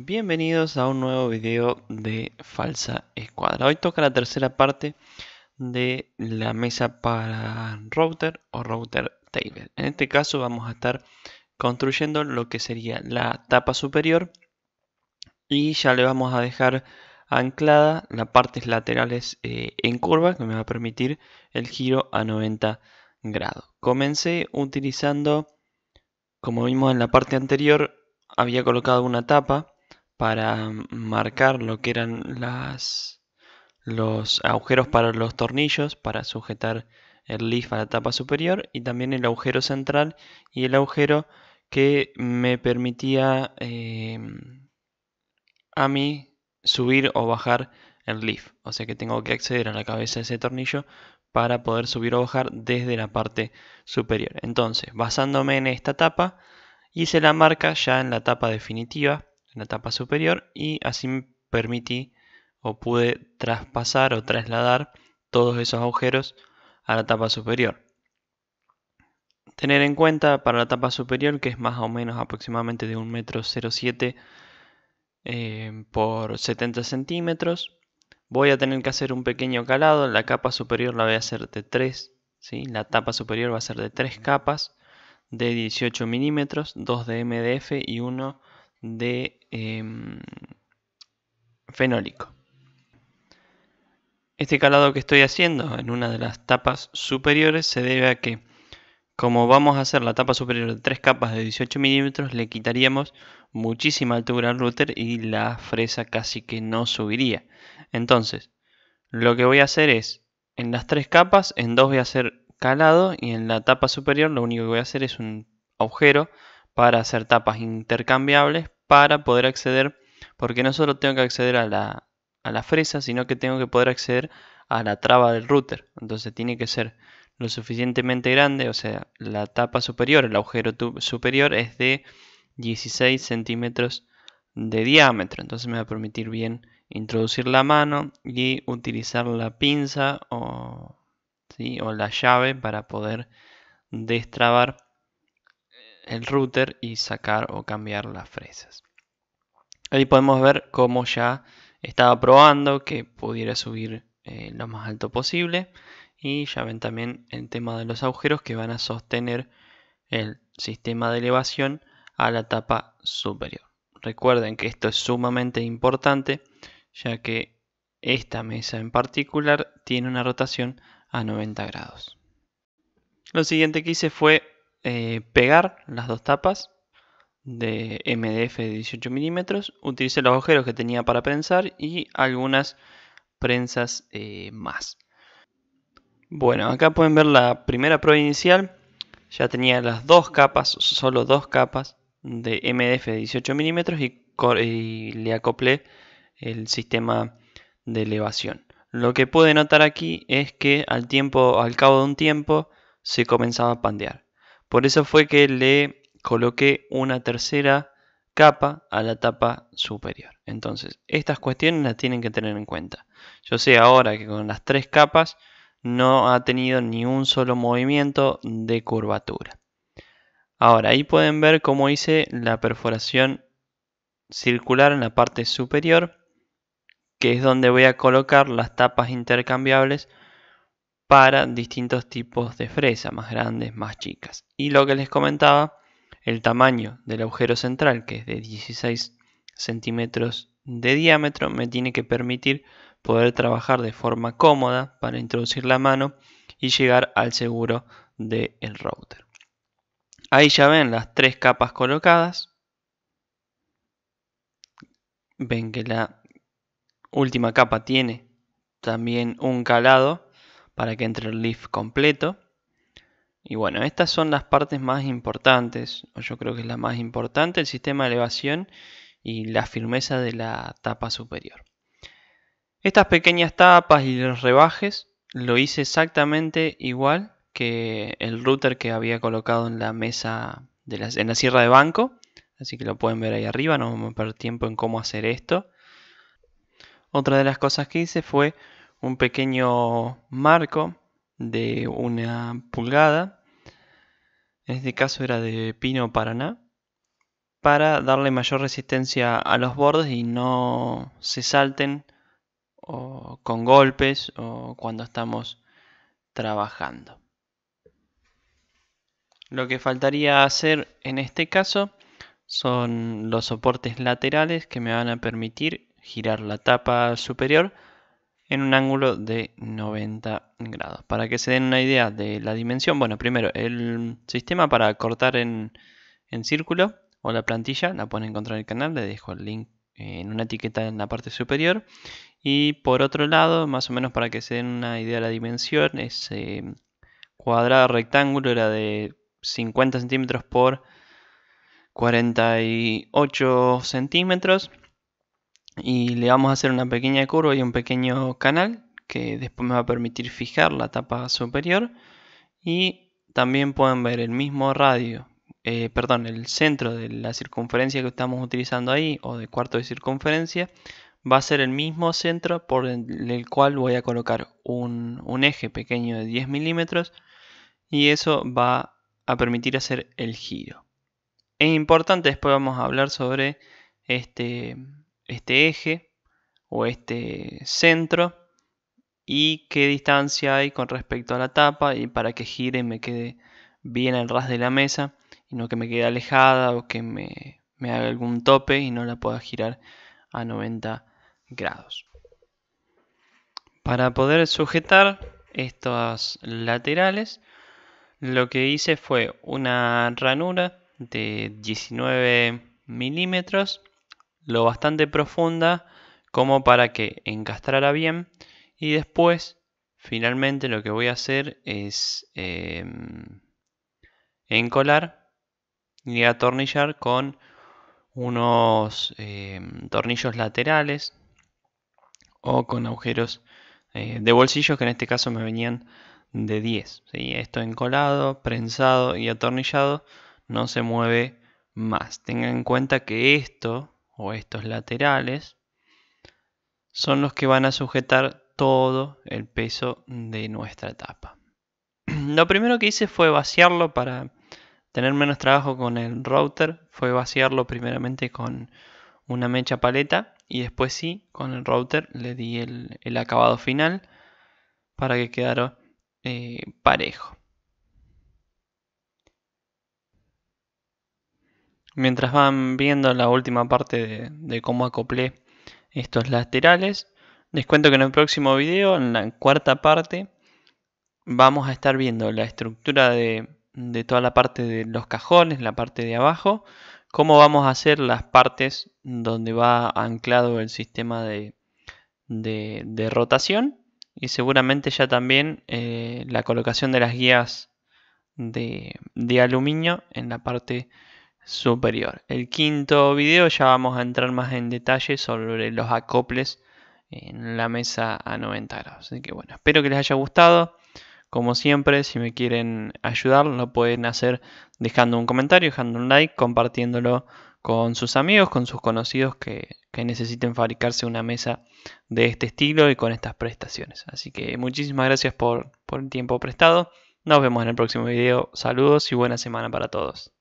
Bienvenidos a un nuevo video de Falsa Escuadra. Hoy toca la tercera parte de la mesa para router o router table. En este caso vamos a estar construyendo lo que sería la tapa superior y ya le vamos a dejar anclada las partes laterales eh, en curva que me va a permitir el giro a 90 grados. Comencé utilizando, como vimos en la parte anterior, había colocado una tapa para marcar lo que eran los agujeros para los tornillos, para sujetar el leaf a la tapa superior y también el agujero central y el agujero que me permitía em, a mí subir o bajar el leaf. O sea que tengo que acceder a la cabeza de ese tornillo para poder subir o bajar desde la parte superior. Entonces, basándome en esta tapa, hice la marca ya en la tapa definitiva en la tapa superior y así me permití o pude traspasar o trasladar todos esos agujeros a la tapa superior. Tener en cuenta para la tapa superior que es más o menos aproximadamente de 1,07 m eh, por 70 centímetros. Voy a tener que hacer un pequeño calado, la capa superior la voy a hacer de 3, la tapa superior va a ser de 3 capas de 18 milímetros, 2 de MDF y 1 de Em, fenólico. Este calado que estoy haciendo en una de las tapas superiores se debe a que como vamos a hacer la tapa superior de tres capas de 18 milímetros, le quitaríamos muchísima altura al router y la fresa casi que no subiría. Entonces, lo que voy a hacer es, en las tres capas, en dos voy a hacer calado y en la tapa superior lo único que voy a hacer es un agujero para hacer tapas intercambiables para poder acceder, porque no solo tengo que acceder a la, a la fresa, sino que tengo que poder acceder a la traba del router. Entonces tiene que ser lo suficientemente grande, o sea, la tapa superior, el agujero superior es de 16 centímetros de diámetro. Entonces me va a permitir bien introducir la mano y utilizar la pinza o, o la llave para poder destrabar el router y sacar o cambiar las fresas. Ahí podemos ver cómo ya estaba probando que pudiera subir eh, lo más alto posible. Y ya ven también el tema de los agujeros que van a sostener el sistema de elevación a la tapa superior. Recuerden que esto es sumamente importante ya que esta mesa en particular tiene una rotación a 90 grados. Lo siguiente que hice fue eh, pegar las dos tapas de MDF de 18 milímetros. Utilicé los agujeros que tenía para prensar y algunas prensas eh, más. Bueno, acá pueden ver la primera prueba inicial. Ya tenía las dos capas, solo dos capas de MDF de 18 milímetros y, le acoplé el sistema de elevación. Lo que pude notar aquí es que al, tiempo, al cabo de un tiempo se comenzaba a pandear. Por eso fue que le coloqué una tercera capa a la tapa superior. Entonces, estas cuestiones las tienen que tener en cuenta. Yo sé ahora que con las tres capas no ha tenido ni un solo movimiento de curvatura. Ahora, ahí pueden ver cómo hice la perforación circular en la parte superior, que es donde voy a colocar las tapas intercambiables para distintos tipos de fresa, más grandes, más chicas. Y lo que les comentaba, el tamaño del agujero central, que es de 16 centímetros de diámetro, me tiene que permitir poder trabajar de forma cómoda para introducir la mano y llegar al seguro del el router. Ahí ya ven las tres capas colocadas. Ven que la última capa tiene también un calado para que entre el leaf completo. Y bueno, estas son las partes más importantes, o yo creo que es la más importante, el sistema de elevación y la firmeza de la tapa superior. Estas pequeñas tapas y los rebajes lo hice exactamente igual que el router que había colocado en la mesa, de en la sierra de banco. Así que lo pueden ver ahí arriba, no vamos a perder tiempo en cómo hacer esto. Otra de las cosas que hice fue un pequeño marco de una pulgada, en este caso era de pino paraná, para darle mayor resistencia a los bordes y no se salten o con golpes o cuando estamos trabajando. Lo que faltaría hacer en este caso son los soportes laterales que me van a permitir girar la tapa superior en un ángulo de 90 grados. Para que se den una idea de la dimensión, bueno, primero el sistema para cortar en, círculo o la plantilla, la pueden encontrar en el canal, les dejo el link en una etiqueta en la parte superior. Y por otro lado, más o menos para que se den una idea de la dimensión, ese cuadrado rectángulo era de 50 centímetros por 48 centímetros y le vamos a hacer una pequeña curva y un pequeño canal que después me va a permitir fijar la tapa superior y también pueden ver el mismo radio eh, perdón el centro de la circunferencia que estamos utilizando ahí o de cuarto de circunferencia va a ser el mismo centro por el cual voy a colocar un, un eje pequeño de 10 milímetros y eso va a permitir hacer el giro es importante después vamos a hablar sobre este este eje o este centro y qué distancia hay con respecto a la tapa y para que gire y me quede bien al ras de la mesa y no que me quede alejada o que me, me haga algún tope y no la pueda girar a 90 grados. Para poder sujetar estos laterales lo que hice fue una ranura de 19 milímetros lo bastante profunda como para que encastrara bien. Y después, finalmente lo que voy a hacer es em, encolar y atornillar con unos em, tornillos laterales o con agujeros eh, de bolsillos que en este caso me venían de 10. Esto encolado, prensado y atornillado no se mueve más. Tengan en cuenta que esto o estos laterales son los que van a sujetar todo el peso de nuestra tapa. Lo primero que hice fue vaciarlo para tener menos trabajo con el router, fue vaciarlo primeramente con una mecha paleta y después sí, con el router le di el, acabado final para que quedara eh, parejo. mientras van viendo la última parte de, cómo acoplé estos laterales. Les cuento que en el próximo video, en la cuarta parte, vamos a estar viendo la estructura de, toda la parte de los cajones, la parte de abajo, cómo vamos a hacer las partes donde va anclado el sistema de, rotación y seguramente ya también eh, la colocación de las guías de, de aluminio en la parte superior. El quinto vídeo ya vamos a entrar más en detalle sobre los acoples en la mesa a 90 grados. Así que bueno, espero que les haya gustado. Como siempre, si me quieren ayudar, lo pueden hacer dejando un comentario, dejando un like, compartiéndolo con sus amigos, con sus conocidos que, necesiten fabricarse una mesa de este estilo y con estas prestaciones. Así que muchísimas gracias por, por el tiempo prestado. Nos vemos en el próximo video. Saludos y buena semana para todos.